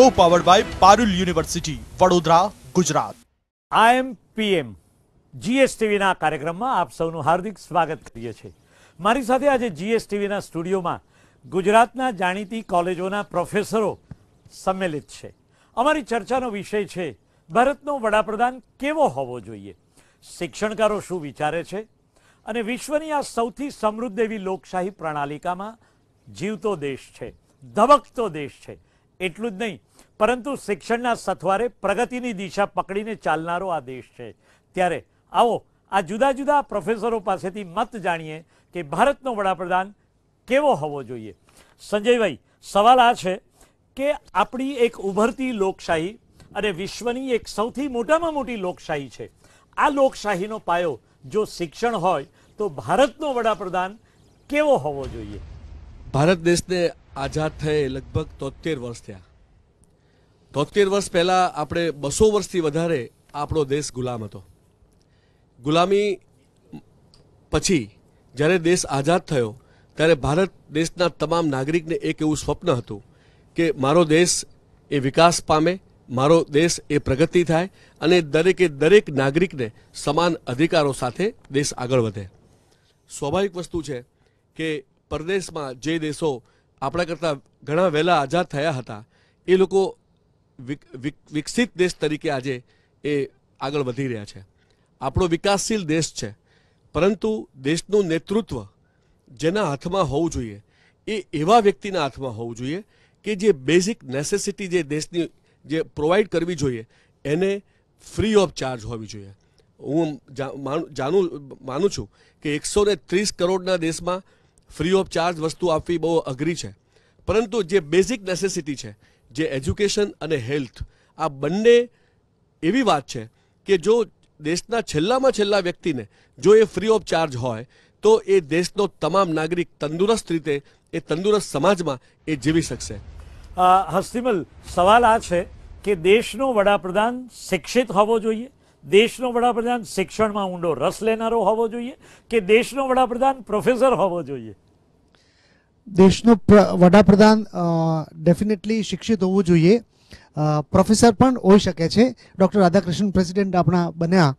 કો powered by Parul university Vadodara Gujarat I am PM જીએસટીવીના કાર્યક્રમમાં આપ સૌનું હાર્દિક સ્વાગત કરીએ છીએ મારી સાથે આજે જીએસટીવીના સ્ટુડિયોમાં ગુજરાતના જાણીતી કોલેજોના પ્રોફેસરો સંમેલિત છે અમારી ચર્ચાનો વિષય છે ભારતનો વડાપ્રધાન કેવો હોવો જોઈએ શિક્ષણકારો શું વિચારે છે અને વિશ્વની આ સૌથી સમૃદ્ધ એવી લોકશાહી પ્રણાલિકામાં જીવતો દેશ છે ધબકતો દેશ છે એટલું જ નહીં પરંતુ શિક્ષણના સથવારે પ્રગતિની દિશા પકડીને ચાલનારો આ દેશ છે ત્યારે આવો આ જુદા જુદા પ્રોફેસરો પાસેથી મત જાણીએ કે ભારતનો વડાપ્રધાન કેવો હોવો જોઈએ સંજયભાઈ સવાલ આ છે કે આપણી એક ઉભરતી લોકશાહી અને વિશ્વની એક સૌથી મોટામાં મોટી લોકશાહી છે આ લોકશાહીનો પાયો જો શિક્ષણ હોય તો ભારતનો વડાપ્રધાન કેવો હોવો જોઈએ ભારત દેશને આઝાદ થયે લગભગ તોતેર વર્ષ થયા તોતેર વર્ષ પહેલાં આપણે બસો વર્ષથી વધારે આપણો દેશ ગુલામ હતો ગુલામી પછી જ્યારે દેશ આઝાદ થયો ત્યારે ભારત દેશના તમામ નાગરિકને એક એવું સ્વપ્ન હતું કે મારો દેશ એ વિકાસ પામે મારો દેશ એ પ્રગતિ થાય અને દરેકે દરેક નાગરિકને સમાન અધિકારો સાથે દેશ આગળ વધે સ્વાભાવિક વસ્તુ છે કે પરદેશમાં જે દેશો આપણા કરતાં ઘણા વહેલા આઝાદ થયા હતા એ લોકો વિકસિત દેશ તરીકે આજે એ આગળ વધી રહ્યા છે આપણો વિકાસશીલ દેશ છે પરંતુ દેશનું નેતૃત્વ જેના હાથમાં હોવું જોઈએ એ એવા વ્યક્તિના હાથમાં હોવું જોઈએ કે જે બેઝિક નેસેસિટી જે દેશની જે પ્રોવાઈડ કરવી જોઈએ એને ફ્રી ઓફ ચાર્જ હોવી જોઈએ હું જાણું માનું છું કે એકસો ને ત્રીસ કરોડના દેશમાં ફ્રી ઓફ ચાર્જ વસ્તુ આપવી બહુ અઘરી છે પરંતુ જે બેઝિક નેસેસિટી છે જે એજ્યુકેશન અને હેલ્થ આ બંને એવી વાત છે કે જો દેશના છેલ્લામાં છેલ્લા વ્યક્તિને જો એ ફ્રી ઓફ ચાર્જ હોય તો એ દેશનો તમામ નાગરિક તંદુરસ્ત રીતે એ તંદુરસ્ત સમાજમાં એ જીવી શકશે હસ્તિમલ સવાલ આ છે કે દેશનો વડાપ્રધાન શિક્ષિત હોવો જોઈએ દેશનો વડાપ્રધાન શિક્ષણમાં ઊંડો રસ લેનારો હોવો જોઈએ કે દેશનો વડાપ્રધાન પ્રોફેસર હોવો જોઈએ દેશનું વડાપ્રધાન ડેફિનેટલી શિક્ષિત હોવું જોઈએ પ્રોફેસર પણ હોઈ શકે છે ડૉક્ટર રાધાકૃષ્ણ પ્રેસિડેન્ટ આપણા બન્યા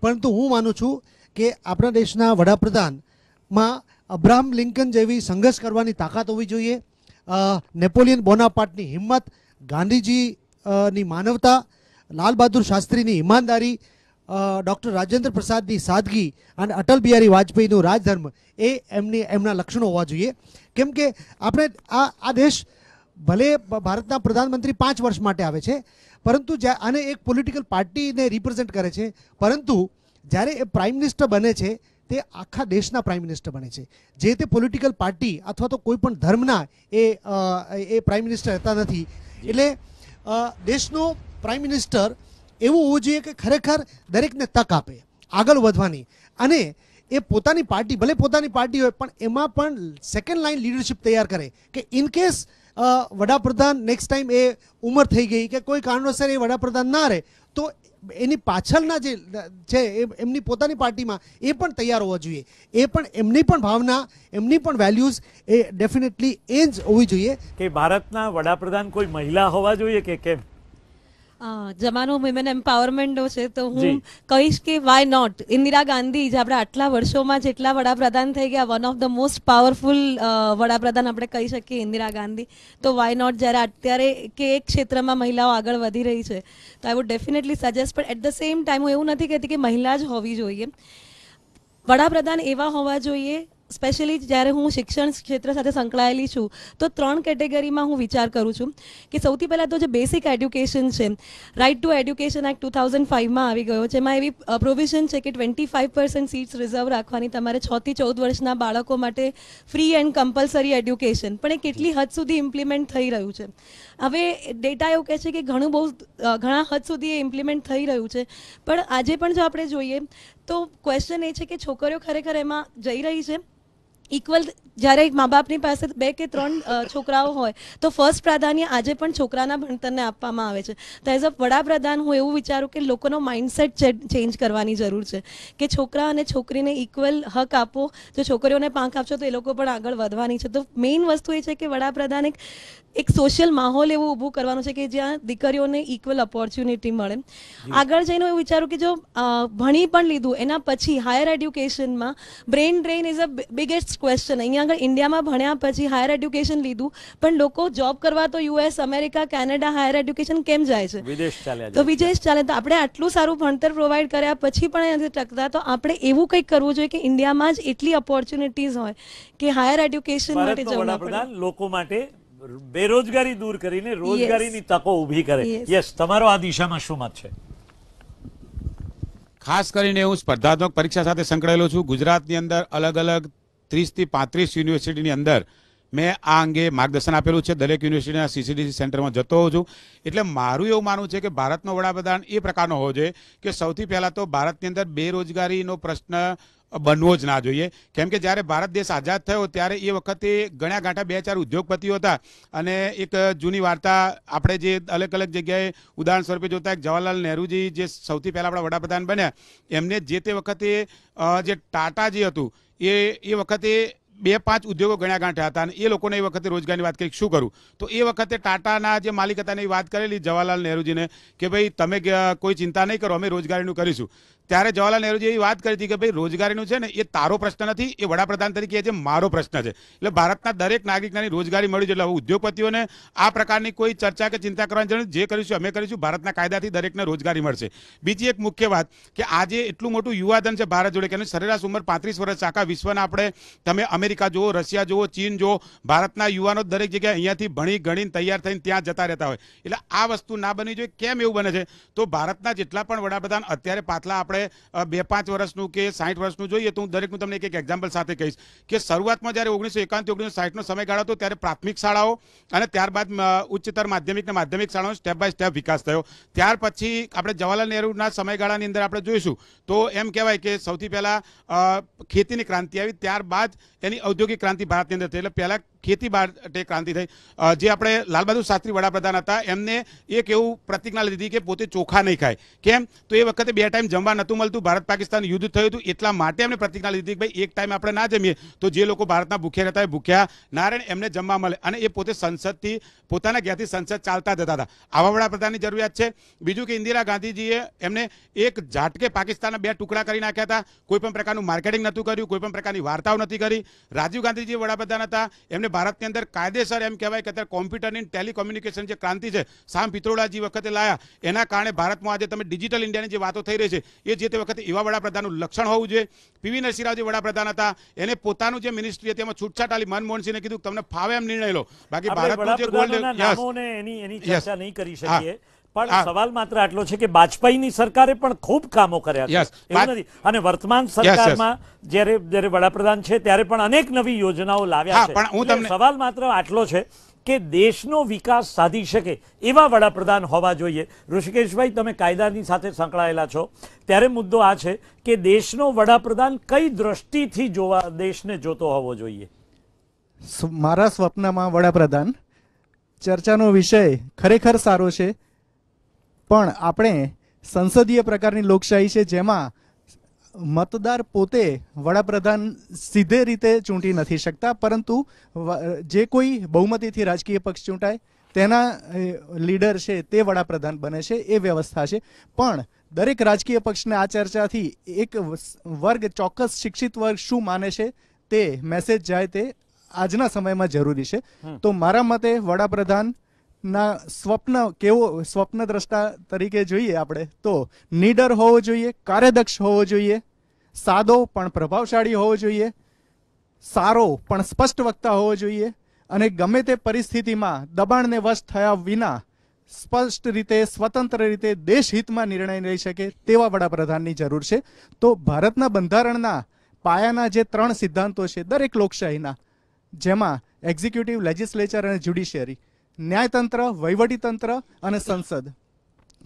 પરંતુ હું માનું છું કે આપણા દેશના વડાપ્રધાનમાં અબ્રાહમ લિંકન જેવી સંઘર્ષ કરવાની તાકાત હોવી જોઈએ નેપોલિયન બોનાપાર્ટની હિંમત ગાંધીજી ની માનવતા લાલ બહાદુર શાસ્ત્રીની ઈમાનદારી ડૉક્ટર રાજેન્દ્ર પ્રસાદની સાદગી અને અટલ બિહારી વાજપેયીનું રાજધર્મ એ એમની એમના લક્ષણો હોવા જોઈએ કેમ કે આપણે આ આ દેશ ભલે ભારતના પ્રધાનમંત્રી પાંચ વર્ષ માટે આવે છે પરંતુ આને એક પોલિટિકલ પાર્ટીને રિપ્રેઝેન્ટ કરે છે પરંતુ જ્યારે એ પ્રાઇમ મિનિસ્ટર બને છે તે આખા દેશના પ્રાઇમ મિનિસ્ટર બને છે જે તે પોલિટિકલ પાર્ટી અથવા તો કોઈ પણ ધર્મના એ એ પ્રાઇમ મિનિસ્ટર રહેતા નથી એટલે દેશનો પ્રાઇમ મિનિસ્ટર એવું હોવું જોઈએ કે ખરેખર દરેકને તક આપે આગળ વધવાની અને એ પોતાની પાર્ટી ભલે પોતાની પાર્ટી હોય પણ એમાં પણ સેકન્ડ લાઈન લીડરશિપ તૈયાર કરે કે ઇન કેસ વડાપ્રધાન નેક્સ્ટ ટાઈમ એ ઉંમર થઈ ગઈ કે કોઈ કારણોસર એ વડાપ્રધાન ના રહે તો એની પાછળના જે છે એમની પોતાની પાર્ટીમાં એ પણ તૈયાર હોવા જોઈએ એ પણ એમની પણ ભાવના એમની પણ વેલ્યુઝ એ ડેફિનેટલી એ જ હોવી જોઈએ કે ભારતના વડાપ્રધાન કોઈ મહિલા હોવા જોઈએ કે કેમ જમાનો વિમેન એમ્પાવરમેન્ટનો છે તો હું કહીશ કે વાય નોટ ઇન્દિરા ગાંધી જે આપણે આટલા વર્ષોમાં જેટલા વડાપ્રધાન થઈ ગયા one of the most powerful વડાપ્રધાન આપણે કહી શકીએ ઇન્દિરા ગાંધી તો વાય નોટ જ્યારે અત્યારે કે એક ક્ષેત્રમાં મહિલાઓ આગળ વધી રહી છે તો આઈ વુડ ડેફિનેટલી સજેસ્ટ પણ એટ ધ સેમ ટાઈમ હું એવું નથી કહેતી કે મહિલા જ હોવી જોઈએ વડાપ્રધાન એવા હોવા જોઈએ સ્પેશિયલી જ્યારે હું શિક્ષણ ક્ષેત્ર સાથે સંકળાયેલી છું તો ત્રણ કેટેગરીમાં હું વિચાર કરું છું કે સૌથી પહેલાં તો જે બેસિક એડ્યુકેશન છે right to education act two thousand ફાઇવમાં આવી ગયો છે એમાં એવી પ્રોવિઝન છે કે twenty five percent seats reserve રાખવાની તમારે છથી ચૌદ વર્ષના બાળકો માટે ફ્રી એન્ડ કમ્પલસરી એડ્યુકેશન પણ એ કેટલી હદ સુધી ઇમ્પ્લિમેન્ટ થઈ રહ્યું છે હવે ડેટા એવું કહે છે કે ઘણું બહુ ઘણા હદ સુધી એ ઇમ્પ્લિમેન્ટ થઈ રહ્યું છે પણ આજે પણ જો આપણે જોઈએ તો ક્વેશ્ચન એ છે કે છોકરીઓ ખરેખર એમાં જઈ રહી છે ઇક્વલ જ્યારે મા બાપની પાસે બે કે ત્રણ છોકરાઓ હોય તો ફર્સ્ટ પ્રાધાન્ય આજે પણ છોકરાના ભણતરને આપવામાં આવે છે તો એઝ અ વડાપ્રધાન હું એવું વિચારું કે લોકોનો માઇન્ડસેટ ચેન્જ કરવાની જરૂર છે કે છોકરા અને છોકરીને ઇક્વલ હક આપો જો છોકરીઓને પાંખ આપશો તો એ લોકો પણ આગળ વધવાની છે તો મેઇન વસ્તુ એ છે કે વડાપ્રધાન એક એક સોશિયલ માહોલ એવું ઊભું કરવાનું છે કે જ્યાં દીકરીઓને ઇક્વલ ઓપોર્ચ્યુનિટી મળે આગળ જઈને એવું વિચારું કે જો ભણી પણ લીધું એના પછી હાયર એડ્યુકેશનમાં brain drain is a biggest question અહીંયા આગળ ઇન્ડિયામાં ભણ્યા પછી હાયર એડ્યુકેશન લીધું પણ લોકો જોબ કરવા તો US America Canada higher education કેમ જાય છે વિદેશ ચાલે તો વિદેશ ચાલે તો આપણે આટલું સારું ભણતર પ્રોવાઈડ કર્યા પછી પણ નથી ટકતા તો આપણે એવું કંઈક કરવું જોઈએ કે ઇન્ડિયામાં જ એટલી ઓપોર્ચ્યુનિટીઝ હોય કે હાયર એડ્યુકેશન માટે જવું પડે લોકો માટે બેરોજગારી દૂર કરીને રોજગારીની તકો ઊભી કરે યસ તમારો આ દિશામાં શું મત છે ખાસ કરીને હું સ્પર્ધાત્મક પરીક્ષા સાથે સંકળાયેલો છું ગુજરાતની અંદર અલગ અલગ ત્રીસથી પાંત્રીસ યુનિવર્સિટીની અંદર મેં આ અંગે માર્ગદર્શન આપેલું છે દરેક યુનિવર્સિટીના સીસીડીસી સેન્ટરમાં જતો હોઉં છું એટલે મારું એવું માનવું છે કે ભારતનો વડાપ્રધાન એ પ્રકારનો હોવો જોઈએ કે સૌથી પહેલાં તો ભારતની અંદર બેરોજગારીનો પ્રશ્ન બનવો જ ના જોઈએ કેમ કે જ્યારે ભારત દેશ આઝાદ થયો ત્યારે એ વખતે ગણ્યા ગાંઠા બે ચાર ઉદ્યોગપતિઓ હતા અને એક જૂની વાર્તા આપણે જે અલગ અલગ જગ્યાએ ઉદાહરણ સ્વરૂપે જોતા જવાહરલાલ નહેરુજી જે સૌથી પહેલાં આપણા વડાપ્રધાન બન્યા એમને જે તે વખતે જે ટાટા જે હતું એ એ વખતે બે પાંચ ઉદ્યોગો ગણ્યા ગાંઠ્યા હતા અને એ લોકોને એ વખતે રોજગારની વાત કરી શું કરું તો એ વખતે ટાટાના જે માલિક હતા એની વાત કરેલી જવાહરલાલ નહેરુજીને કે ભાઈ તમે કોઈ ચિંતા નહીં કરો અમે રોજગારીનું કરીશું ત્યારે જવાહરલાલ નહેરુજી એવી વાત કરી હતી કે ભાઈ રોજગારીનું છે ને એ તારો પ્રશ્ન નથી એ વડાપ્રધાન તરીકે એ છે મારો પ્રશ્ન છે એટલે ભારતના દરેક નાગરિકને રોજગારી મળી છે એટલે ઉદ્યોગપતિઓને આ પ્રકારની કોઈ ચર્ચા કે ચિંતા કરવાની જરૂર જે કરીશું અમે કરીશું ભારતના કાયદાથી દરેકને રોજગારી મળશે બીજી એક મુખ્ય વાત કે આજે એટલું મોટું યુવાધન છે ભારત જોડે કે સરેરાશ ઉંમર પાંત્રીસ વર્ષ આખા વિશ્વના આપણે તમે અમેરિકા જુઓ રશિયા જુઓ ચીન જુઓ ભારતના યુવાનો દરેક જગ્યાએ અહીંયાથી ભણી ગણીને તૈયાર થઈને ત્યાં જતા રહેતા હોય એટલે આ વસ્તુ ના બની જોઈએ કેમ એવું બને છે તો ભારતના જેટલા પણ વડાપ્રધાન અત્યારે પાછલા આપણે બે પાંચ વર્ષનું કે સાઠ વર્ષનું જોઈએ તો હું દરેકનું તમને એક એક એક્ઝામ્પલ સાથે કહીશ કે શરૂઆતમાં જ્યારે ઓગણીસો એકાણું ઓગણીસો સાઠનો સમયગાળો હતો ત્યારે પ્રાથમિક શાળાઓ અને ત્યારબાદ ઉચ્ચતર માધ્યમિક અને માધ્યમિક શાળાનો સ્ટેપ બાય સ્ટેપ વિકાસ થયો ત્યાર પછી આપણે જવાહરલાલ નહેરુના સમયગાળાની અંદર આપણે જોઈશું તો એમ કહેવાય કે સૌથી પહેલાં ખેતીની ક્રાંતિ આવી ત્યારબાદ એની ઔદ્યોગિક ક્રાંતિ ભારતની અંદર થઈ એટલે પહેલાં ખેતી માટે ક્રાંતિ થઈ જે આપણે લાલબહાદુર શાસ્ત્રી વડાપ્રધાન હતા એમને એક એવું પ્રતિજ્ઞા લીધી કે પોતે ચોખા નહીં ખાય કેમ તો એ વખતે બે ટાઈમ જમવા નહોતું મળતું ભારત પાકિસ્તાન યુદ્ધ થયું હતું એટલા માટે એમને પ્રતિજ્ઞા લીધી કે ભાઈ એક ટાઈમ આપણે ના જમીએ તો જે લોકો ભારતના ભૂખ્યા રહેતા હોય ભૂખ્યા નારાયણ એમને જમવા મળે અને એ પોતે સંસદથી પોતાના ઘેરથી સંસદ ચાલતા જતા હતા આવા વડાપ્રધાનની જરૂરિયાત છે બીજું કે ઇન્દિરા ગાંધીજીએ એમને એક ઝાટકે પાકિસ્તાનના બે ટુકડા કરી નાખ્યા હતા કોઈપણ પ્રકારનું માર્કેટિંગ નહોતું કર્યું કોઈ પણ પ્રકારની વાર્તાઓ નથી કરી રાજીવ ગાંધીજી વડાપ્રધાન હતા એમને ભારતની અંદર કાયદેસર એમ કહેવાય કે અત્યારે કોમ્પ્યુટરની ટેલિકોમ્યુનિકેશન જે ક્રાંતિ છે સામ પિત્રોડા જે વખતે લાયા એના કારણે ભારતમાં આજે તમે ડિજિટલ ઇન્ડિયાની જે વાતો થઈ રહી છે એ જે તે વખતે એવા વડાપ્રધાનનું લક્ષણ હોવું જોઈએ પીવી નરસિંહરાવ જે વડાપ્રધાન હતા એને પોતાનું જે મિનિસ્ટ્રી હતી એમાં છૂટછાટ આલી મનમોહનસિંહને કીધું તમને ફાવે એમ નિર્ણય લો બાકી ભારતનું જે ગોલ્ડ નહીં કરી શકીએ પણ સવાલ માત્ર આટલો છે કે વાજપેયીની સરકારે પણ ખૂબ કામો કર્યા છે એવું નથી અને વર્તમાન સરકારમાં જ્યારે જ્યારે વડાપ્રધાન છે ત્યારે પણ અનેક નવી યોજનાઓ લાવ્યા છે સવાલ માત્ર આટલો છે કે દેશનો વિકાસ સાધી શકે એવા વડાપ્રધાન હોવા જોઈએ ઋષિકેશભાઈ તમે કાયદાની સાથે સંકળાયેલા છો ત્યારે મુદ્દો આ છે કે દેશનો વડાપ્રધાન કઈ દ્રષ્ટિથી જોવા દેશને જોતો હોવો જોઈએ મારા સ્વપ્નમાં વડાપ્રધાન ચર્ચાનો વિષય ખરેખર સારો છે પણ આપણે સંસદીય પ્રકારની લોકશાહી છે જેમાં મતદાર પોતે વડાપ્રધાન સીધે રીતે ચૂંટી નથી શકતા પરંતુ જે કોઈ બહુમતીથી રાજકીય પક્ષ ચૂંટાય તેના લીડર છે તે વડાપ્રધાન બને છે એ વ્યવસ્થા છે પણ દરેક રાજકીય પક્ષને આ ચર્ચાથી એક વર્ગ ચોક્કસ શિક્ષિત વર્ગ શું માને છે તે મેસેજ જાય તે આજના સમયમાં જરૂરી છે તો મારા મતે વડાપ્રધાન ના સ્વપ્ન કેવો સ્વપ્ન દ્રષ્ટા તરીકે જોઈએ આપણે તો નીડર હોવો જોઈએ કાર્યદક્ષ હોવો જોઈએ સાદો પણ પ્રભાવશાળી હોવો જોઈએ સારો પણ સ્પષ્ટ વક્તા હોવો જોઈએ અને ગમે તે પરિસ્થિતિમાં દબાણને વશ થયા વિના સ્પષ્ટ રીતે સ્વતંત્ર રીતે દેશહિતમાં નિર્ણય લઈ શકે તેવા વડાપ્રધાનની જરૂર છે તો ભારતના બંધારણના પાયાના જે ત્રણ સિદ્ધાંતો છે દરેક લોકશાહીના જેમાં એક્ઝિક્યુટિવ લેજિસ્લેચર અને જ્યુડિશિયરી ન્યાયતંત્ર વહીવટીતંત્ર અને સંસદ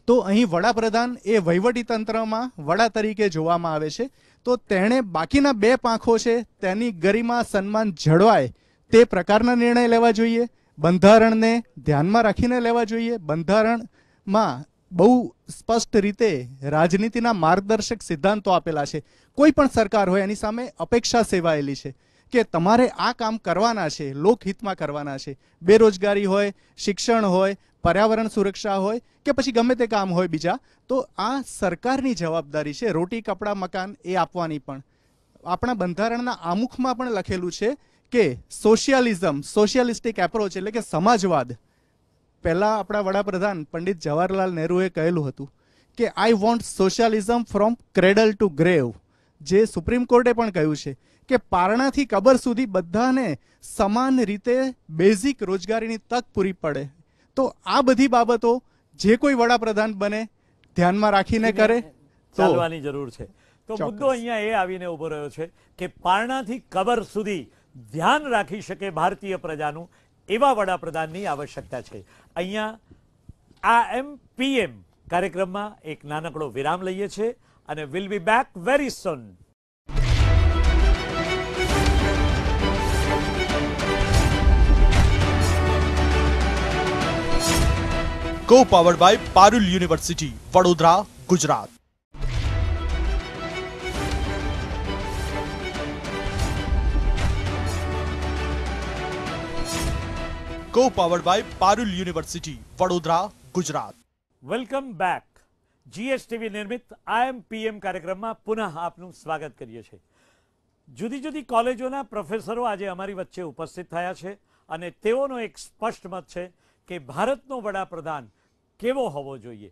તો અહીં વડાપ્રધાન એ વહીવટીતંત્રમાં વડા તરીકે જોવામાં આવે છે તો તેણે બાકીના બે પાંખો છે તેની ગરિમા સન્માન જળવાય તે પ્રકારના નિર્ણય લેવા જોઈએ બંધારણને ધ્યાનમાં રાખીને લેવા જોઈએ બંધારણમાં બહુ સ્પષ્ટ રીતે રાજનીતિના માર્ગદર્શક સિદ્ધાંતો આપેલા છે કોઈ પણ સરકાર હોય એની સામે અપેક્ષા સેવાયેલી છે કે તમારે આ કામ કરવાના છે લોકહિતમાં કરવાના છે બેરોજગારી હોય શિક્ષણ હોય પર્યાવરણ સુરક્ષા હોય કે પછી ગમે તે કામ હોય બીજા તો આ સરકારની જવાબદારી છે રોટી કપડાં મકાન એ આપવાની પણ આપણા બંધારણના આમુખમાં પણ લખેલું છે કે સોશિયાલિઝમ સોશિયાલિસ્ટિક એપ્રોચ એટલે કે સમાજવાદ પહેલાં આપણા વડાપ્રધાન પંડિત જવાહરલાલ નહેરુએ કહેલું હતું કે I want socialism from cradle to grave જે સુપ્રીમ કોર્ટે પણ કહ્યું છે કે પારણાથી કબર સુધી બધાને સમાન રીતે બેઝિક રોજગારીની તક પૂરી પડે તો આ બધી બાબતો જે કોઈ વડાપ્રધાન બને ધ્યાનમાં રાખીને કરે ચાલવાની જરૂર છે તો મુદ્દો અહીંયા એ આવીને ઉભો રહ્યો છે કે પારણાથી કબર સુધી ધ્યાન રાખી શકે ભારતીય પ્રજાનું એવા વડાપ્રધાનની આવશ્યકતા છે અહીંયા આ એમ પીએમ કાર્યક્રમમાં એક નાનકડો વિરામ લઈએ છીએ અને will be back very soon co powered by Parul university Vadodara Gujarat co powered by Parul university Vadodara Gujarat welcome back GSTV નિર્મિત આઈએમ પીએમ કાર્યક્રમમાં પુનઃ આપનું સ્વાગત કરીએ છીએ જુદી જુદી કોલેજોના પ્રોફેસરો આજે અમારી વચ્ચે ઉપસ્થિત થયા છે અને તેઓનો એક સ્પષ્ટ મત છે કે ભારતનો વડાપ્રધાન કેવો હોવો જોઈએ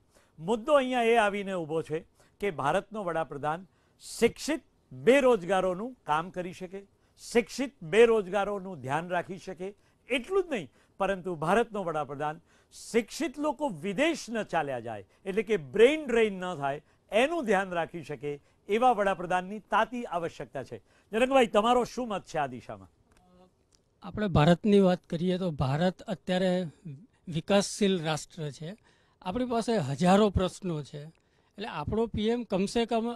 મુદ્દો અહીંયા એ આવીને ઊભો છે કે ભારતનો વડાપ્રધાન શિક્ષિત બેરોજગારોનું કામ કરી શકે શિક્ષિત બેરોજગારોનું ધ્યાન રાખી શકે એટલું જ નહીં પરંતુ ભારતનો વડાપ્રધાન શિક્ષિત લોકો વિદેશ ન ચાલ્યા જાય એટલે કે બ્રેઇન ડ્રેઇન ન થાય એનું ધ્યાન રાખી શકે એવા વડાપ્રધાનની તાતી આવશ્યકતા છે જનકભાઈ તમારો શું મત છે આ દિશામાં આપણે ભારતની વાત કરીએ તો ભારત અત્યારે વિકાસશીલ રાષ્ટ્ર છે આપણી પાસે હજારો પ્રશ્નો છે એટલે આપણો પીએમ કમસે કમ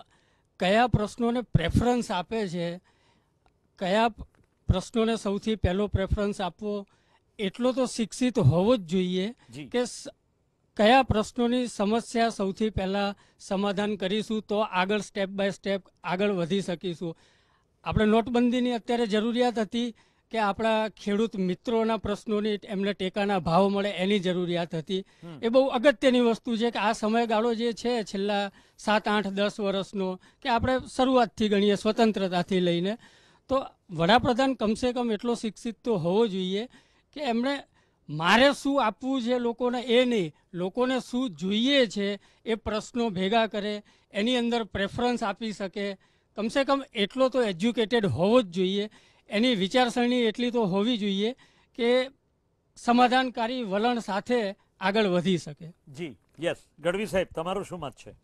કયા પ્રશ્નોને પ્રેફરન્સ આપે છે કયા પ્રશ્નોને સૌથી પહેલો પ્રેફરન્સ આપવો એટલો તો શિક્ષિત હોવો જ જોઈએ કે કયા પ્રશ્નોની સમસ્યા સૌથી પહેલાં સમાધાન કરીશું તો આગળ સ્ટેપ બાય સ્ટેપ આગળ વધી શકીશું આપણે નોટબંધીની અત્યારે જરૂરિયાત હતી કે આપણા ખેડૂત મિત્રોના પ્રશ્નોની એમને ટેકાના ભાવ મળે એની જરૂરિયાત હતી એ બહુ અગત્યની વસ્તુ છે કે આ સમયગાળો જે છે છેલ્લા સાત આઠ દસ વર્ષનો કે આપણે શરૂઆતથી ગણીએ સ્વતંત્રતાથી લઈને તો વડાપ્રધાન કમસે કમ એટલો શિક્ષિત તો હોવો જોઈએ કે એમણે મારે શું આપવું છે લોકોને એ નહીં લોકોને શું જોઈએ છે એ પ્રશ્નો ભેગા કરે એની અંદર પ્રેફરન્સ આપી શકે કમસે કમ એટલો તો એજ્યુકેટેડ હોવો જ જોઈએ એની વિચારસરણી એટલી તો હોવી જોઈએ કે સમાધાનકારી વલણ સાથે આગળ વધી શકે જી યસ ગઢવી સાહેબ તમારું શું મત છે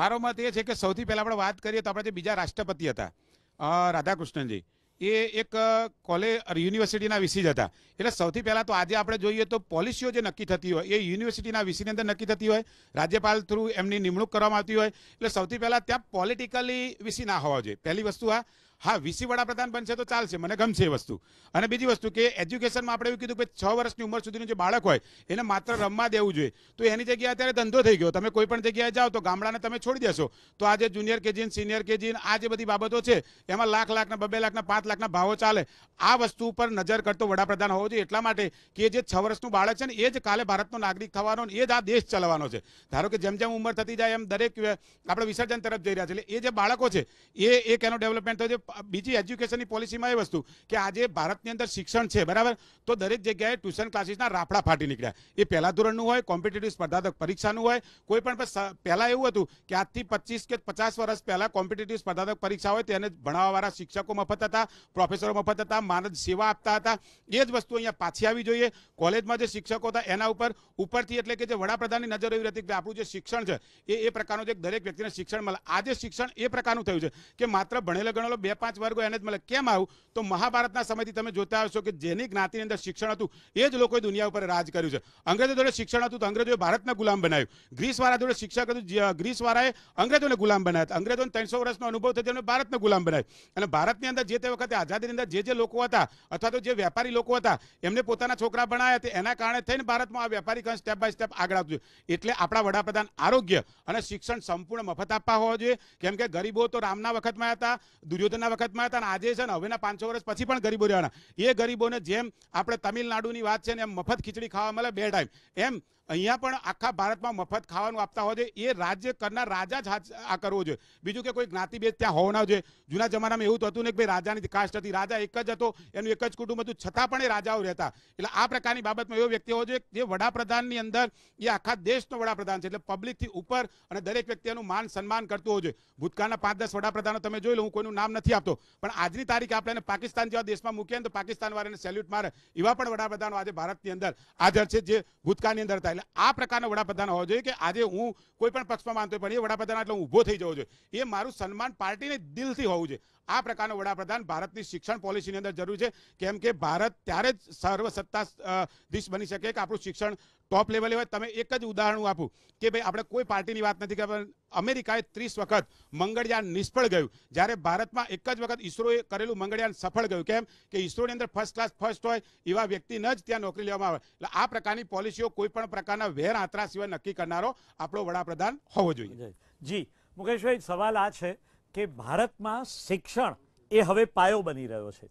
મારો મત એ છે કે સૌથી પહેલાં આપણે વાત કરીએ તો આપણે જે બીજા રાષ્ટ્રપતિ હતા રાધાકૃષ્ણનજી એ એક કોલેજ યુનિવર્સિટીના વિસી જ હતા એટલે સૌથી પહેલાં તો આજે આપણે જોઈએ તો પોલિસીઓ જે નક્કી થતી હોય એ યુનિવર્સિટીના વિસીની અંદર નક્કી થતી હોય રાજ્યપાલ થ્રુ એમની નિમણૂક કરવામાં આવતી હોય એટલે સૌથી પહેલાં ત્યાં પોલિટિકલી વિસી ના હોવા જોઈએ પહેલી વસ્તુ આ હા વીસી વડાપ્રધાન બનશે તો ચાલશે મને ગમશે એ વસ્તુ અને બીજી વસ્તુ કે એજ્યુકેશનમાં આપણે એવું કીધું કે છ વર્ષની ઉંમર સુધીનું જે બાળક હોય એને માત્ર રમવા દેવું જોઈએ તો એની જગ્યાએ અત્યારે ધંધો થઈ ગયો તમે કોઈ પણ જગ્યાએ જાઓ તો ગામડાને તમે છોડી દેશો તો આજે જુનિયર કેજી સિનિયર કેજી આ જે બધી બાબતો છે એમાં લાખ લાખના બબે લાખના પાંચ લાખના ભાવો ચાલે આ વસ્તુ ઉપર નજર કરતો વડાપ્રધાન હોવો જોઈએ એટલા માટે કે જે છ વર્ષનું બાળક છે ને એ જ કાલે ભારતનો નાગરિક થવાનો એ જ આ દેશ ચલાવવાનો છે ધારો કે જેમ જેમ ઉંમર થતી જાય એમ દરેક આપણે વિસર્જન તરફ જઈ રહ્યા છે એટલે એ જે બાળકો છે એ એક એનું ડેવલપમેન્ટ થયું છે બીજી એજ્યુકેશનની પોલિસીમાં એ વસ્તુ કે આજે ભારતની અંદર શિક્ષણ છે બરાબર તો દરેક જગ્યાએ ટ્યુશન ક્લાસીસના રાફડા ફાટી નીકળ્યા એ પહેલા ધોરણનું હોય કોમ્પિટેટિવ સ્પર્ધાત્મક પરીક્ષાનું હોય કોઈ પણ પહેલાં એવું હતું કે આજથી પચીસ કે પચાસ વર્ષ પહેલાં કોમ્પિટેટિવ સ્પર્ધાત્મક પરીક્ષા હોય તેને ભણાવવાવાળા શિક્ષકો મફત હતા પ્રોફેસરો મફત હતા માનદ સેવા આપતા હતા એ જ વસ્તુ અહીંયા પાછી આવી જોઈએ કોલેજમાં જે શિક્ષકો હતા એના ઉપર ઉપરથી એટલે કે જે વડાપ્રધાનની નજર એવી હતી કે આપણું જે શિક્ષણ છે એ એ પ્રકારનું જે દરેક વ્યક્તિને શિક્ષણ મળે આજે શિક્ષણ એ પ્રકારનું થયું છે કે માત્ર ભણેલો ગણેલો બે પાંચ વર્ગો એને જ મળે કેમ આવું તો મહાભારતના સમયથી તમે જોતા આવશો કે જેની જ્ઞાતિની અંદર શિક્ષણ હતું એ જ લોકોએ દુનિયા ઉપર રાજ કર્યું છે અંગ્રેજો જોડે શિક્ષણ હતું તો અંગ્રેજોએ ભારતના ગુલામ બનાવ્યું ગ્રીસવાળા જોડે શિક્ષક હતું ગ્રીસવાળાએ અંગ્રેજોને ગુલામ બનાવ્યા હતા અંગ્રેજોને ત્રણસો વર્ષનો અનુભવ થયો એમને ભારતને ગુલામ બનાવ્યું અને ભારતની અંદર જે તે વખતે આઝાદીની અંદર જે જે લોકો હતા અથવા તો જે વેપારી લોકો હતા એમને પોતાના છોકરા બનાવ્યા એના કારણે થઈને ભારતમાં આ વેપારી વેપારીકરણ સ્ટેપ બાય સ્ટેપ આગળ આવતું એટલે આપણા વડાપ્રધાન આરોગ્ય અને શિક્ષણ સંપૂર્ણ મફત આપવા હોવા જોઈએ કેમ કે ગરીબો તો રામના વખતમાં હતા દુર્યોધનના વખતમાં હતા અને આજે છે ને હવેના પાંચસો વર્ષ પછી પણ ગરીબો રહેવાના એ ગરીબોને જેમ આપણે તમિલનાડુની વાત છે ને એમ મફત ખીચડી ખાવા મળે બે ટાઈમ એમ અહીંયા પણ આખા ભારતમાં મફત ખાવાનું આપતા હોય છે એ રાજ્ય કરનાર રાજા જ આ કરવો જોઈએ બીજું કે કોઈ જ્ઞાતિભેદ ત્યાં હોવો ના જોઈએ જૂના જમાનામાં એવું તો હતું ને કે ભાઈ રાજાની કાસ્ટ હતી રાજા એક જ હતો એનું એક જ કુટુંબ હતું છતાં પણ એ રાજાઓ રહેતા એટલે આ પ્રકારની બાબતમાં એવો વ્યક્તિ હોવો જોઈએ જે વડાપ્રધાનની અંદર એ આખા દેશનો વડાપ્રધાન છે એટલે પબ્લિકથી ઉપર અને દરેક વ્યક્તિનું માન સન્માન કરતું હોવું જોઈએ ભૂતકાળના પાંચ દસ વડાપ્રધાનો તમે જોઈ લો હું કોઈનું નામ નથી આપતો પણ આજની તારીખે આપણે પાકિસ્તાન જેવા દેશમાં મૂકીએ તો પાકિસ્તાન વાળાને સેલ્યુટ મારે એવા પણ વડાપ્રધાનો આજે ભારતની અંદર હાજર છે જે ભૂતકાળની અંદર હતા અને આ પ્રકારનો વડાપ્રધાન હોવો જોઈએ કે આજે હું કોઈ પણ પક્ષમાં માનતો પણ એ વડાપ્રધાન એટલે હું ઊભો થઈ જવો જોઈએ એ મારું સન્માન પાર્ટીને દિલથી હોવું જોઈએ આ પ્રકારનો વડાપ્રધાન ભારતની શિક્ષણ પોલિસીની અંદર જરૂર છે કેમ કે ભારત ત્યારે જ સર્વસત્તાધીશ બની શકે કે આપણું શિક્ષણ ટોપ લેવલે હોય તમે એક જ ઉદાહરણ આપું કે ભાઈ આપણે કોઈ પાર્ટીની વાત નથી કરતા અમેરિકાએ ત્રીસ વખત મંગળયાન નિષ્ફળ ગયું જ્યારે ભારતમાં એક જ વખત ઇસરોએ કરેલું મંગળયાન સફળ ગયું કેમ કે ઇસરોની અંદર ફર્સ્ટ ક્લાસ ફર્સ્ટ હોય એવા વ્યક્તિને જ ત્યાં નોકરી લેવામાં આવે એટલે આ પ્રકારની પોલિસીઓ કોઈ પણ પ્રકારના વેર આંતરા સિવાય નક્કી કરનારો આપણો વડાપ્રધાન હોવો જોઈએ જી મુકેશભાઈ સવાલ આ છે કે ભારતમાં શિક્ષણ એ હવે પાયો બની રહ્યો છે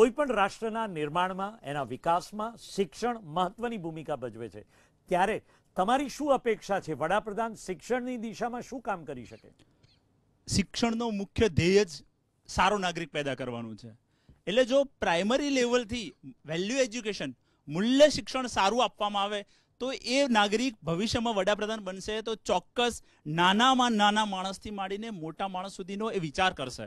કોઈ પણ રાષ્ટ્રના નિર્માણમાં એના વિકાસમાં શિક્ષણ મહત્વની ભૂમિકા ભજવે છે ત્યારે તમારી શું અપેક્ષા છે વડાપ્રધાન શિક્ષણની દિશામાં શું કામ કરી શકે શિક્ષણનો મુખ્ય ધ્યેય જ સારો નાગરિક પેદા કરવાનું છે એટલે જો પ્રાઇમરી લેવલથી વેલ્યુ એજ્યુકેશન મૂલ્ય શિક્ષણ સારું આપવામાં આવે તો એ નાગરિક ભવિષ્યમાં વડાપ્રધાન બનશે તો ચોક્કસ નાનામાં નાના માણસથી માંડીને મોટા માણસ સુધીનો એ વિચાર કરશે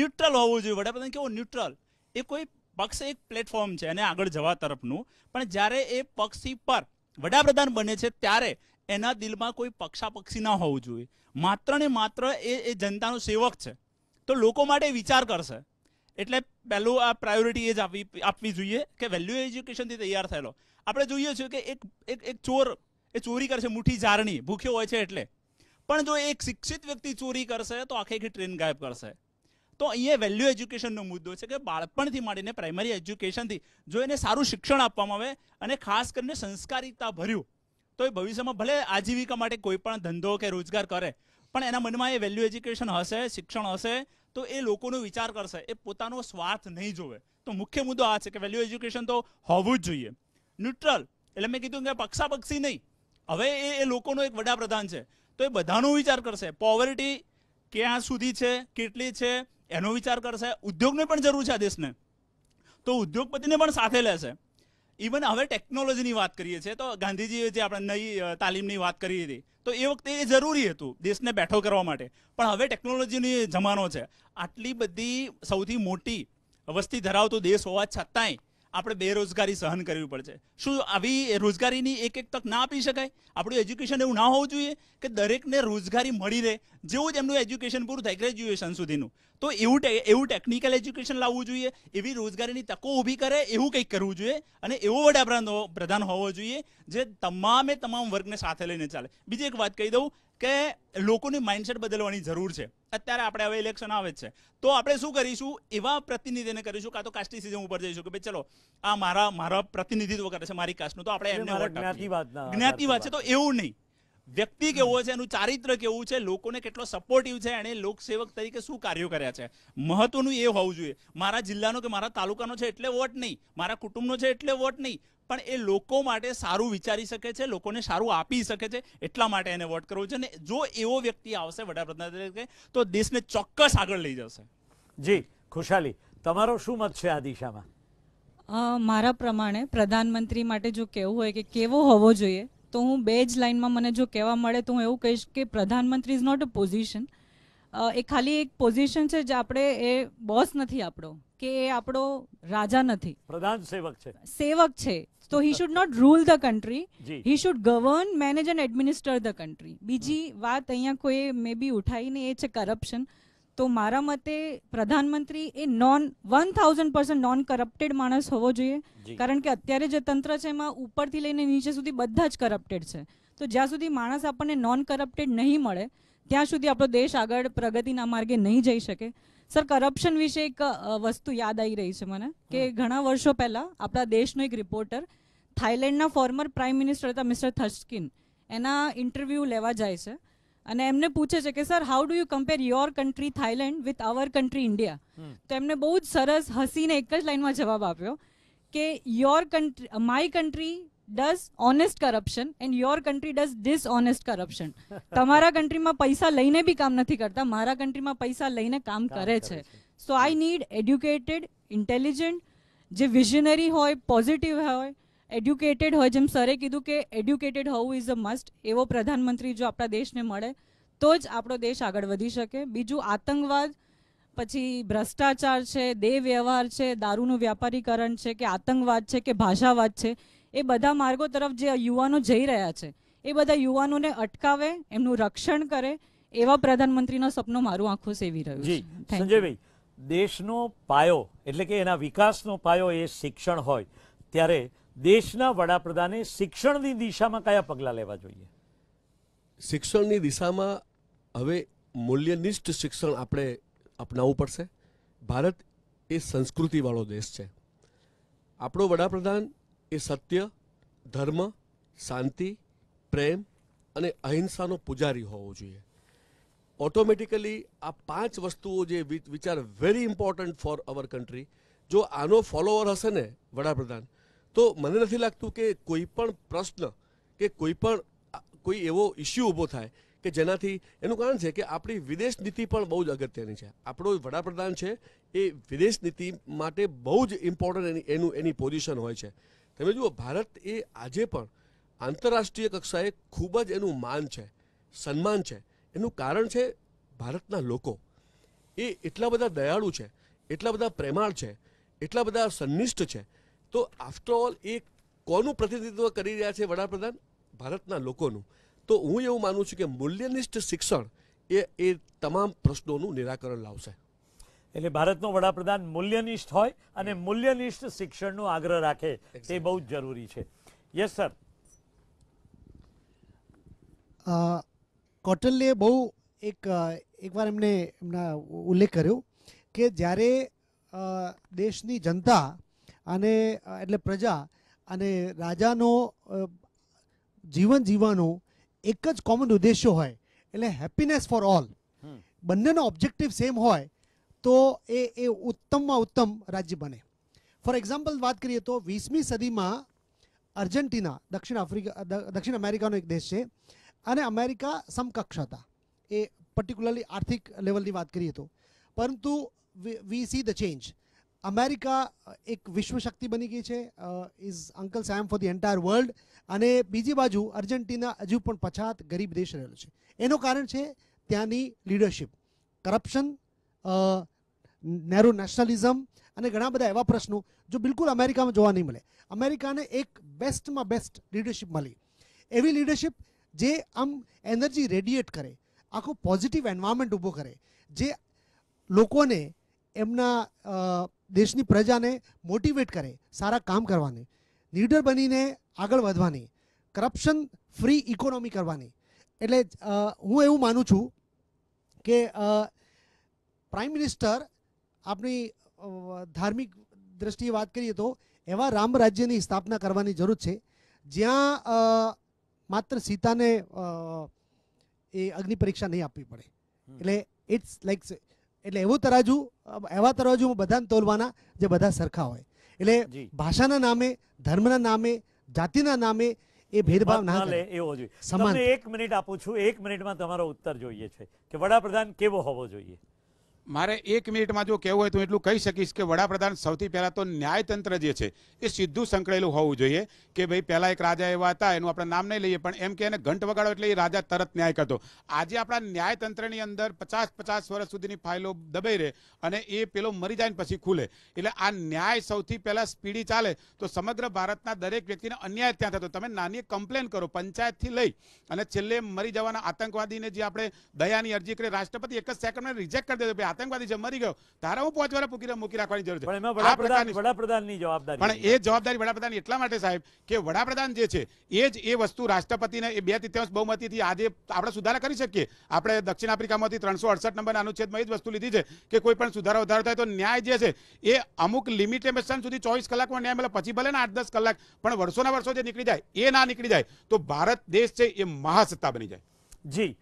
ન્યુટ્રલ હોવું જોઈએ વડાપ્રધાન કેવો ન્યુટ્રલ એ કોઈ પક્ષ એક પ્લેટફોર્મ છે અને આગળ જવા તરફનું પણ જ્યારે એ પક્ષી પર વડાપ્રધાન બને છે ત્યારે એના દિલમાં કોઈ પક્ષાપક્ષી ના હોવું જોઈએ માત્ર ને માત્ર એ એ જનતાનો સેવક છે તો લોકો માટે વિચાર કરશે એટલે પહેલું આ પ્રાયોરિટી એ જ આપવી આપવી જોઈએ કે વેલ્યુ એજ્યુકેશનથી તૈયાર થયેલો આપણે જોઈએ છીએ કે એક એક એક ચોર એ ચોરી કરશે મુઠ્ઠી જારની ભૂખ્યો હોય છે એટલે પણ જો એક શિક્ષિત વ્યક્તિ ચોરી કરશે તો આખી આખી ટ્રેન ગાયબ કરશે તો અહીંયા વેલ્યુ એજ્યુકેશનનો મુદ્દો છે કે બાળપણથી માંડીને પ્રાઇમરી એજ્યુકેશનથી જો એને સારું શિક્ષણ આપવામાં આવે અને ખાસ કરીને સંસ્કારિકતા ભર્યું તો એ ભવિષ્યમાં ભલે આજીવિકા માટે કોઈ પણ ધંધો કે રોજગાર કરે પણ એના મનમાં એ વેલ્યુ એજ્યુકેશન હશે શિક્ષણ હશે તો એ લોકોનો વિચાર કરશે એ પોતાનો સ્વાર્થ નહીં જોવે તો મુખ્ય મુદ્દો આ છે કે વેલ્યુ એજ્યુકેશન તો હોવું જ જોઈએ ન્યુટ્રલ એટલે મેં કીધું કે પક્ષાપક્ષી નહીં હવે એ એ લોકોનો એક વડાપ્રધાન છે તો એ બધાનો વિચાર કરશે પોવર્ટી ક્યાં સુધી છે કેટલી છે એનો વિચાર કરશે ઉદ્યોગને પણ જરૂર છે આ દેશને તો ઉદ્યોગપતિને પણ સાથે લેશે ઇવન હવે ટેકનોલોજીની વાત કરીએ છીએ તો ગાંધીજીએ જે આપણે નવી તાલીમની વાત કરી હતી તો એ વખતે એ જરૂરી હતું દેશને બેઠો કરવા માટે પણ હવે ટેકનોલોજીની જમાનો છે આટલી બધી સૌથી મોટી વસ્તી ધરાવતો દેશ હોવા છતાંય આપણે બેરોજગારી સહન કરવી પડશે શું આવી રોજગારીની એક એક તક ના આપી શકાય આપણું એજ્યુકેશન એવું ના હોવું જોઈએ કે દરેકને રોજગારી મળી રહે જેવું જ એમનું એજ્યુકેશન પૂરું થાય ગ્રેજ્યુએશન સુધીનું તો એવું એવું ટેકનિકલ એજ્યુકેશન લાવવું જોઈએ એવી રોજગારીની તકો ઊભી કરે એવું કંઈક કરવું જોઈએ અને એવો વડાપ્રધાન પ્રધાન હોવો જોઈએ જે તમામે તમામ વર્ગને સાથે લઈને ચાલે બીજી એક વાત કહી દઉં કે લોકોની માઇન્ડસેટ બદલવાની જરૂર છે અત્યારે આપણે હવે ઇલેક્શન આવે જ છે તો આપણે શું કરીશું એવા પ્રતિનિધિને કરીશું કાં તો કાસ્ટિસિઝમ ઉપર જઈશું કે ભાઈ ચલો આ મારા મારા પ્રતિનિધિત્વ કરે છે મારી કાસ્ટનું તો આપણે એમને જ્ઞાતિવાદ છે તો એવું નહીં વ્યક્તિ કેવો છે એનું ચારિત્ર કેવું છે લોકોને કેટલો સપોર્ટિવ છે એણે લોકસેવક તરીકે શું કાર્યો કર્યા છે મહત્વનું એ હોવું જોઈએ મારા જિલ્લાનો કે મારા તાલુકાનો છે એટલે વોટ નહીં મારા કુટુંબનો છે એટલે વોટ નહીં પણ એ લોકો માટે સારું વિચારી શકે છે લોકોને સારું આપી શકે છે એટલા માટે એને વોટ કરવો છે અને જો એવો વ્યક્તિ આવશે વડાપ્રધાન તરીકે તો દેશને ચોક્કસ આગળ લઈ જશે જી ખુશાલી તમારો શું મત છે આ દિશામાં મારા પ્રમાણે પ્રધાનમંત્રી માટે જો કહેવું હોય કે કેવો હોવો જોઈએ તો હું બે જ લાઇનમાં મને જો કહેવા મળે તો હું એવું કહીશ કે પ્રધાનમંત્રી ઇઝ નોટ અ પોઝિશન એ ખાલી એક પોઝિશન છે જે આપણે એ બોસ નથી આપણો કે એ આપણો રાજા નથી પ્રધાન સેવક છે સેવક છે તો he should not rule the country he should govern manage and administer the country બીજી વાત અહીંયા કોઈ મે બી ઉઠાઈને એ છે કરપ્શન તો મારા મતે પ્રધાનમંત્રી એ non one thousand percent non corrupted માણસ હોવો જોઈએ કારણ કે અત્યારે જે તંત્ર છે એમાં ઉપરથી લઈને નીચે સુધી બધા જ કરપ્ટેડ છે તો જ્યાં સુધી માણસ આપણને નોન કરપ્ટેડ નહીં મળે ત્યાં સુધી આપણો દેશ આગળ પ્રગતિના માર્ગે નહીં જઈ શકે સર કરપ્શન વિશે એક વસ્તુ યાદ આવી રહી છે મને કે ઘણા વર્ષો પહેલાં આપણા દેશનો એક રિપોર્ટર થાઈલેન્ડના ફોર્મર પ્રાઇમ મિનિસ્ટર હતા મિસ્ટર થસ્કિન એના ઇન્ટરવ્યૂ લેવા જાય છે અને એમને પૂછે છે કે sir how do you compare your country Thailand with our country India તો એમને બહુ જ સરસ હસીને એક જ લાઇનમાં જવાબ આપ્યો કે your country my country does honest corruption and your country does dishonest corruption તમારા કન્ટ્રીમાં પૈસા લઈને બી કામ નથી કરતા મારા કન્ટ્રીમાં પૈસા લઈને કામ કરે છે so I need educated intelligent જે વિઝનરી હોય પોઝિટિવ હોય એડ્યુકેટેડ હોય જેમ સરે કીધું કે એડ્યુકેટેડ હોવું ઇઝ અ મસ્ટ એવો પ્રધાનમંત્રી જો આપણા દેશને મળે તો જ આપણો દેશ આગળ વધી શકે બીજું આતંકવાદ પછી ભ્રષ્ટાચાર છે દેહ વ્યવહાર છે દારૂનું વ્યાપારીકરણ છે કે આતંકવાદ છે કે ભાષાવાદ છે એ બધા માર્ગો તરફ જે યુવાનો જઈ રહ્યા છે એ બધા યુવાનોને અટકાવે એમનું રક્ષણ કરે એવા પ્રધાનમંત્રીનો સપનો મારું આંખો સેવી રહ્યું છે સંજયભાઈ દેશનો પાયો એટલે કે એના વિકાસનો પાયો એ શિક્ષણ હોય ત્યારે દેશના વડાપ્રધાને શિક્ષણની દિશામાં કયા પગલાં લેવા જોઈએ શિક્ષણની દિશામાં હવે મૂલ્યનિષ્ઠ શિક્ષણ આપણે અપનાવવું પડશે ભારત એ સંસ્કૃતિવાળો દેશ છે આપણો વડાપ્રધાન એ સત્ય ધર્મ શાંતિ પ્રેમ અને અહિંસાનો પૂજારી હોવો જોઈએ ઓટોમેટિકલી આ પાંચ વસ્તુઓ જે વિચાર very important for our country જો આનો ફોલોઅર હશે ને વડાપ્રધાન તો મને નથી લાગતું કે કોઈ પણ પ્રશ્ન કે કોઈ પણ કોઈ એવો ઇસ્યુ ઊભો થાય કે જેનાથી એનું કારણ છે કે આપણી વિદેશ નીતિ પણ બહુ જ અગત્યની છે આપણો વડાપ્રધાન છે એ વિદેશ નીતિ માટે બહુ જ ઇમ્પોર્ટન્ટ એની એનું એની પોઝિશન હોય છે તમે જુઓ ભારત એ આજે પણ આંતરરાષ્ટ્રીય કક્ષાએ ખૂબ જ એનું માન છે સન્માન છે એનું કારણ છે ભારતના લોકો એ એટલા બધા દયાળુ છે એટલા બધા પ્રેમાળ છે એટલા બધા સન્નિષ્ઠ છે તો આફ્ટર ઓલ એ કોનું પ્રતિનિધિત્વ કરી રહ્યા છે વડાપ્રધાન ભારતના લોકોનું તો હું એવું માનું છું કે મૂલ્યનિષ્ઠ શિક્ષણ એ એ તમામ પ્રશ્નોનું નિરાકરણ લાવશે એટલે ભારતનો વડાપ્રધાન મૂલ્યનિષ્ઠ હોય અને મૂલ્યનિષ્ઠ શિક્ષણનો આગ્રહ રાખે તે બહુ જ જરૂરી છે યસ સર કોટલ્લે બહુ એક એકવાર એમને એમના ઉલ્લેખ કર્યો કે જ્યારે દેશની જનતા અને એટલે પ્રજા અને રાજાનો જીવન જીવવાનો એક જ કોમન ઉદ્દેશ્ય હોય એટલે હેપીનેસ ફોર ઓલ બંનેનો ઓબ્જેક્ટિવ સેમ હોય તો એ એ ઉત્તમમાં ઉત્તમ રાજ્ય બને ફોર એક્ઝામ્પલ વાત કરીએ તો વીસમી સદીમાં અર્જેન્ટિના દક્ષિણ આફ્રિકા દક્ષિણ અમેરિકાનો એક દેશ છે અને અમેરિકા સમકક્ષ હતા એ પર્ટિક્યુલરલી આર્થિક લેવલની વાત કરીએ તો પરંતુ we see the change America એક વિશ્વ શક્તિ બની ગઈ છે is uncle Sam for the entire world અને બીજી બાજુ અર્જેન્ટિના હજુ પણ પછાત ગરીબ દેશ રહેલો છે એનું કારણ છે ત્યાંની લીડરશિપ કરપ્શન નેહરુ નેશનલિઝમ અને ઘણા બધા એવા પ્રશ્નો જો બિલકુલ અમેરિકામાં જોવા નહીં મળે અમેરિકાને એક બેસ્ટમાં બેસ્ટ લીડરશિપ મળી એવી લીડરશિપ જે આમ એનર્જી રેડિએટ કરે આખું પોઝિટિવ એન્વાયરમેન્ટ ઊભો કરે જે લોકોને એમના દેશની પ્રજાને મોટિવેટ કરે સારા કામ કરવાની લીડર બનીને આગળ વધવાની કરપ્શન ફ્રી ઇકોનોમી કરવાની એટલે હું એવું માનું છું કે પ્રાઇમ મિનિસ્ટર આપણી ધાર્મિક દ્રષ્ટિએ વાત કરીએ તો એવા રામ રાજ્યની સ્થાપના કરવાની જરૂર છે જ્યાં માત્ર સીતાને એ અગ્નિ પરીક્ષા નહીં આપવી પડે એટલે ઇટ્સ લાઈક એટલે એવું તરાજુ એવા તરાજુ બધાને તોલવાના જે બધા સરખા હોય એટલે ભાષાના નામે ધર્મના નામે જાતિના નામે એ ભેદભાવ ના લે એવો જોઈએ તમને એક મિનિટ આપું છું એક મિનિટમાં તમારો ઉત્તર જોઈએ છે કે વડાપ્રધાન કેવો હોવો જોઈએ મારે એક મિનિટમાં જો કહેવું હોય તો એટલું કહી શકીશ કે વડાપ્રધાન સૌથી પહેલાં તો ન્યાયતંત્ર જે છે એ સીધું સંકળેલું હોવું જોઈએ કે ભાઈ પહેલાં એક રાજા એવા હતા એનું આપણે નામ નહીં લઈએ પણ એમ કે એને ઘંટ વગાડો એટલે એ રાજા તરત ન્યાય કરતો આજે આપણા ન્યાયતંત્રની અંદર પચાસ પચાસ વર્ષ સુધીની ફાઇલો દબાઈ રહે અને એ પેલો મરી જાય ને પછી ખુલે એટલે આ ન્યાય સૌથી પહેલાં સ્પીડી ચાલે તો સમગ્ર ભારતના દરેક વ્યક્તિને અન્યાય ત્યાં થતો તમે નાની કમ્પ્લેન કરો પંચાયતથી લઈ અને છેલ્લે મરી જવાના આતંકવાદીને જે આપણે દયાની અરજી કરી રાષ્ટ્રપતિ એક જ સેકન્ડમાં રિજેક્ટ કરી દેજો ભાઈ આતંકવાદી છે મરી ગયો તારા હું પાંચ વર્ષ પૂકી મૂકી રાખવાની જરૂર છે વડાપ્રધાનની જવાબદારી પણ એ જવાબદારી વડાપ્રધાન એટલા માટે સાહેબ કે વડાપ્રધાન જે છે એ જ એ વસ્તુ રાષ્ટ્રપતિને એ બે તૃતીયાંશ બહુમતીથી આજે આપણે સુધારા કરી શકીએ આપણે દક્ષિણ આફ્રિકામાંથી ત્રણસો અડસઠ નંબરના અનુચ્છેદમાં એ જ વસ્તુ લીધી છે કે કોઈ પણ સુધારો વધારો થાય તો ન્યાય જે છે એ અમુક લિમિટેશન સુધી ચોવીસ કલાકમાં ન્યાય મળે પછી ભલે ને આઠ દસ કલાક પણ વર્ષોના વર્ષો જે નીકળી જાય એ ના નીકળી જાય તો ભારત દેશ છે એ મહાસત્તા બની જાય જી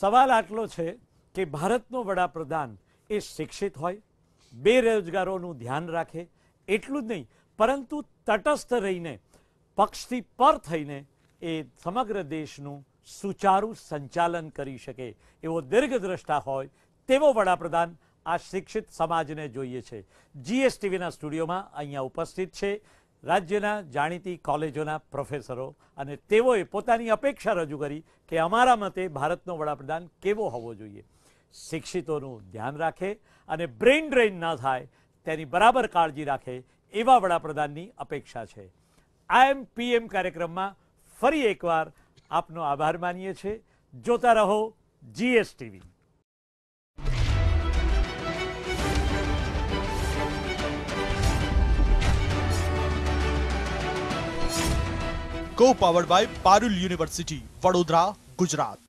સવાલ આટલો છે કે ભારતનો વડાપ્રધાન એ શિક્ષિત હોય બેરોજગારોનું ધ્યાન રાખે એટલું જ નહીં પરંતુ તટસ્થ રહીને પક્ષથી પર થઈને એ સમગ્ર દેશનું સુચારુ સંચાલન કરી શકે એવો દીર્ઘદ્રષ્ટા હોય તેવો વડાપ્રધાન આ શિક્ષિત સમાજને જોઈએ છે જીએસટીવીના સ્ટુડિયોમાં અહીંયા ઉપસ્થિત છે રાજ્યના જાણીતી કોલેજોના પ્રોફેસરો અને તેઓએ પોતાની અપેક્ષા રજૂ કરી કે અમારા મતે ભારતનો વડાપ્રધાન કેવો હોવો જોઈએ શિક્ષિતોનું ધ્યાન રાખે અને બ્રેઇન ડ્રેઇન ના થાય તેની બરાબર કાળજી રાખે એવા વડાપ્રધાનની અપેક્ષા છે આઈ એમ પીએમ કાર્યક્રમમાં ફરી એકવાર આપનો આભાર માનીએ છીએ જોતા રહો GSTV co powered by Parul university Vadodara Gujarat